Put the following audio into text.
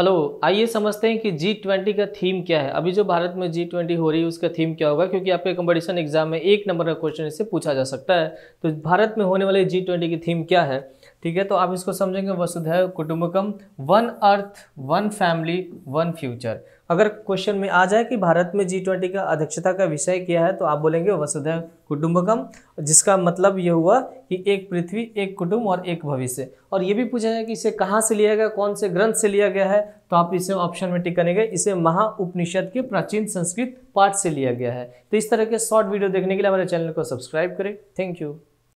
hello आइए समझते हैं कि जी ट्वेंटी का थीम क्या है अभी जो भारत में जी ट्वेंटी हो रही है उसका थीम क्या होगा क्योंकि आपके कंपटीशन एग्जाम में एक नंबर का क्वेश्चन इससे पूछा जा सकता है तो भारत में होने वाले जी ट्वेंटी की थीम क्या है ठीक है तो आप इसको समझेंगे वसुधैव कुटुम्बकम one earth one family one future अगर क्वेश्चन में आ जाए कि भारत में जी ट्वेंटी का अध्यक्षता का विषय क्या है तो आप बोलेंगे वसुधैव कुटुम्बकम जिसका मतलब ये हुआ कि एक पृथ्वी एक कुटुंब और एक भविष्य और ये भी पूछा जाए कि इसे कहाँ से लिया गया कौन से ग्रंथ से लिया गया है तो आप इसे ऑप्शन में टिक करेंगे इसे महा उपनिषद के प्राचीन संस्कृत पाठ से लिया गया है तो इस तरह के शॉर्ट वीडियो देखने के लिए हमारे चैनल को सब्सक्राइब करें थैंक यू